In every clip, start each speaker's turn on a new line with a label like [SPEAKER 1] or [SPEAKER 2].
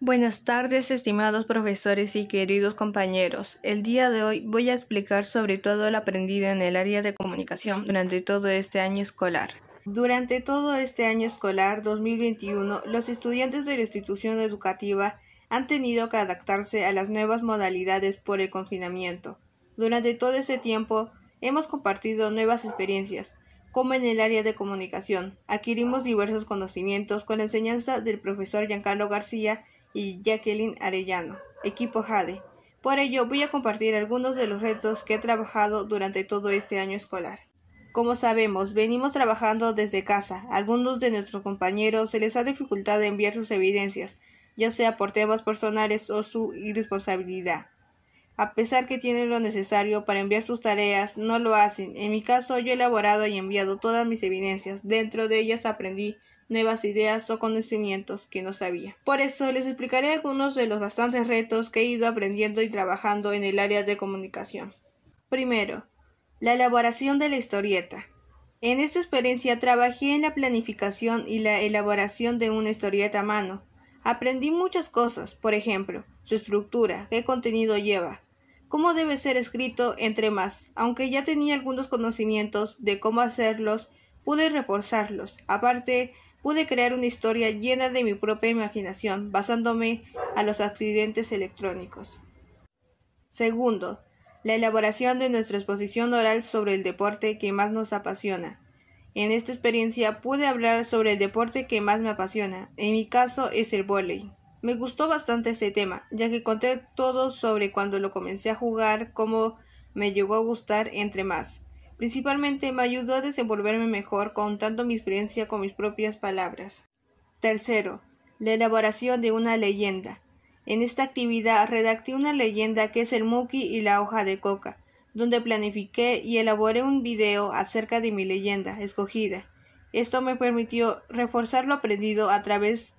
[SPEAKER 1] Buenas tardes, estimados profesores y queridos compañeros. El día de hoy voy a explicar sobre todo lo aprendido en el área de comunicación durante todo este año escolar. Durante todo este año escolar 2021, los estudiantes de la institución educativa han tenido que adaptarse a las nuevas modalidades por el confinamiento. Durante todo ese tiempo, hemos compartido nuevas experiencias, como en el área de comunicación. Adquirimos diversos conocimientos con la enseñanza del profesor Giancarlo García y Jacqueline Arellano, equipo Jade. Por ello voy a compartir algunos de los retos que he trabajado durante todo este año escolar. Como sabemos, venimos trabajando desde casa. algunos de nuestros compañeros se les ha dificultado enviar sus evidencias, ya sea por temas personales o su irresponsabilidad. A pesar que tienen lo necesario para enviar sus tareas, no lo hacen. En mi caso, yo he elaborado y enviado todas mis evidencias. Dentro de ellas aprendí nuevas ideas o conocimientos que no sabía. Por eso les explicaré algunos de los bastantes retos que he ido aprendiendo y trabajando en el área de comunicación. Primero, la elaboración de la historieta. En esta experiencia trabajé en la planificación y la elaboración de una historieta a mano. Aprendí muchas cosas, por ejemplo, su estructura, qué contenido lleva, cómo debe ser escrito, entre más. Aunque ya tenía algunos conocimientos de cómo hacerlos, pude reforzarlos. Aparte, pude crear una historia llena de mi propia imaginación, basándome a los accidentes electrónicos. Segundo, la elaboración de nuestra exposición oral sobre el deporte que más nos apasiona. En esta experiencia pude hablar sobre el deporte que más me apasiona, en mi caso es el vóley. Me gustó bastante este tema, ya que conté todo sobre cuando lo comencé a jugar, cómo me llegó a gustar, entre más. Principalmente me ayudó a desenvolverme mejor contando mi experiencia con mis propias palabras. Tercero, la elaboración de una leyenda. En esta actividad redacté una leyenda que es el Muki y la hoja de coca, donde planifiqué y elaboré un video acerca de mi leyenda escogida. Esto me permitió reforzar lo aprendido a través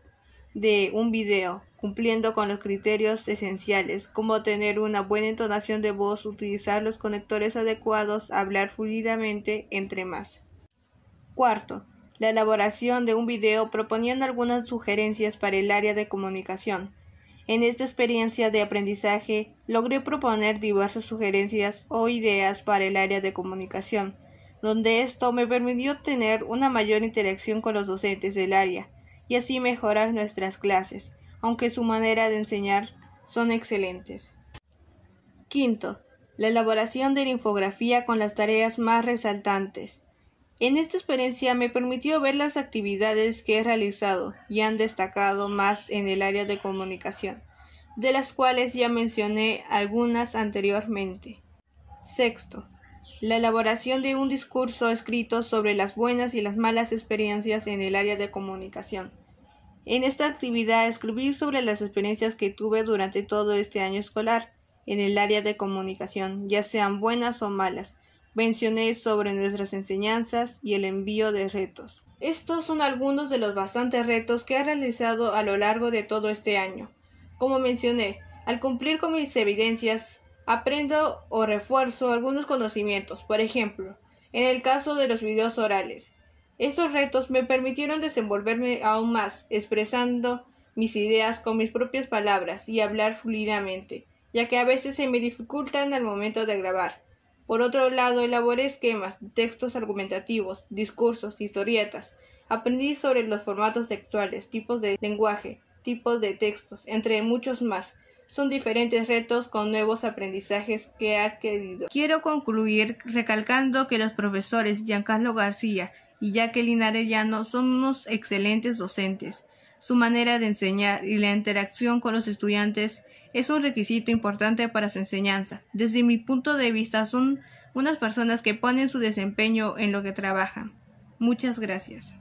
[SPEAKER 1] de un video, cumpliendo con los criterios esenciales, como tener una buena entonación de voz, utilizar los conectores adecuados, hablar fluidamente, entre más. Cuarto, la elaboración de un video proponiendo algunas sugerencias para el área de comunicación. En esta experiencia de aprendizaje logré proponer diversas sugerencias o ideas para el área de comunicación, donde esto me permitió tener una mayor interacción con los docentes del área, y así mejorar nuestras clases, aunque su manera de enseñar son excelentes. Quinto, la elaboración de la infografía con las tareas más resaltantes. En esta experiencia me permitió ver las actividades que he realizado y han destacado más en el área de comunicación, de las cuales ya mencioné algunas anteriormente. Sexto, la elaboración de un discurso escrito sobre las buenas y las malas experiencias en el área de comunicación. En esta actividad escribí sobre las experiencias que tuve durante todo este año escolar en el área de comunicación, ya sean buenas o malas. Mencioné sobre nuestras enseñanzas y el envío de retos. Estos son algunos de los bastantes retos que he realizado a lo largo de todo este año. Como mencioné, al cumplir con mis evidencias, aprendo o refuerzo algunos conocimientos, por ejemplo, en el caso de los videos orales. Estos retos me permitieron desenvolverme aún más, expresando mis ideas con mis propias palabras y hablar fluidamente, ya que a veces se me dificultan al momento de grabar. Por otro lado, elaboré esquemas, textos argumentativos, discursos, historietas. Aprendí sobre los formatos textuales, tipos de lenguaje, tipos de textos, entre muchos más son diferentes retos con nuevos aprendizajes que ha querido. Quiero concluir recalcando que los profesores Giancarlo García y Jacqueline Arellano son unos excelentes docentes. Su manera de enseñar y la interacción con los estudiantes es un requisito importante para su enseñanza. Desde mi punto de vista son unas personas que ponen su desempeño en lo que trabajan. Muchas gracias.